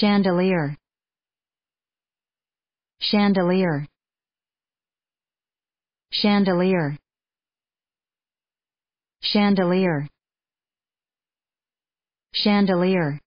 Chandelier. Chandelier. Chandelier. Chandelier. Chandelier.